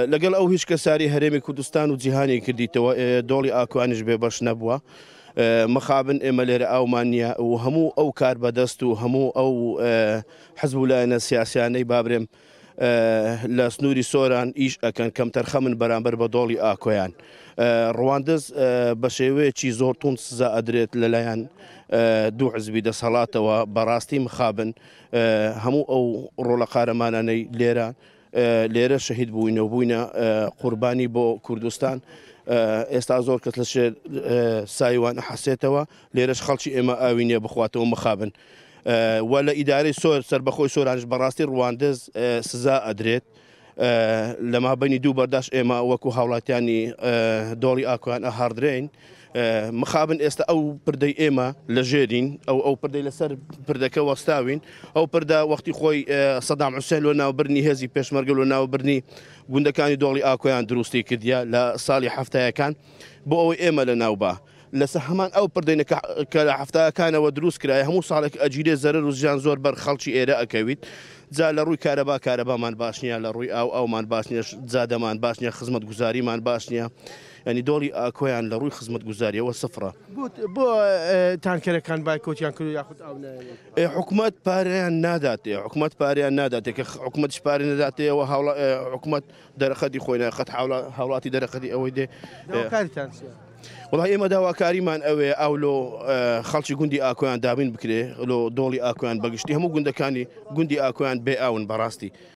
لەگەڵ ئەو هیچ کەساری هەرێمی کوردستان و جیهانی کردیتەوە دۆڵی ئاکوانش بێ بەش نەبووە. مەخابن ئێمە لێرە ئاومانە و هەموو ئەو کار بەدەست و هەموو ئەو حەزبوو لایەنە سیاسیانەی بابرێم لە سنووری سۆران ئیش ئەکەن کەم تەرخەمن بەرامبەر بە دۆڵی ئاکۆیان. ڕواندز بە شێوەیەکی زۆر تون سزا ئەدرێت لەلایەن دوو حزبی دەسەڵاتەوە بەڕاستی مخابن هەموو ئەو ڕۆلە قارەمانانەی لێرە. لێرە شەهید بووینەوە بووینە قوربانی بۆ کوردستان ئێستا زۆر کەس لە شێر سایوان حەسێتەوە لێرەش خەڵکی ئێمە ئاوینە بخواتەوە مخابن. وە لە ئیداری سۆر سربەخۆی سۆرانش بەڕاستی ڕواندز سزا ئەدرێت. لە مابنی دوو بەرداش ئێمە وەکو هاوڵاتیانی دۆڵی ئاکویان ئەهاردرێن مخابن ئێستا ئەو پردەی ئێمە لە ژێرین ئەو ئەو پردەی لەسەر پردەکە وەستاوین ئەو پردا وەختی خۆی سەدام حوسێن لە ناوبرنی هێزی پێشمەرگل و ناوبرنی گوندەکانی دۆڵی ئاکۆیان دروستی کردیا لە ساڵی هەفتەیەکان بۆ ئەوەی ئێمە لە ناوبە. لەسە هەمان ئەو پردێنە کە لە هەفتەکانەوە دروست کرایە هەموو ساڵێک ئەجیرێ زەرە ڕوزیان زۆر بەر خەڵکی ئێرە ئەکەویت جا لە ڕووی کارەبا کارەبامان باشنیە لە ڕووی ئاو ئەومان باشنیە زادەمان باشنیە خزمەت گوزاریمان باشنیە. ینی دۆڵی ئاکۆیان لە ڕووی خزمەت گوزاریەوە سفرە بۆ تانکەرەکان باکۆتیان کرد یاخود حکوومەت پاریان ناداتێ حکوومەت پاریان ناداتێ کە حکوومەت پارێ نەداتەوە حکوومەت دەرەخەتی خۆینە خەت هاوڵاتی دەرەخەتی ئەوەی دێ کاریتان وڵای ئێمە داواکاریمان ئەوێ ئەولۆ خەڵکی گوندی ئاکۆیان دابین بکرێ لۆ دۆڵی ئاکویان بەگشتی هەموو گوندەکانی گوندی ئاکویان بێ ئاون بەڕاستی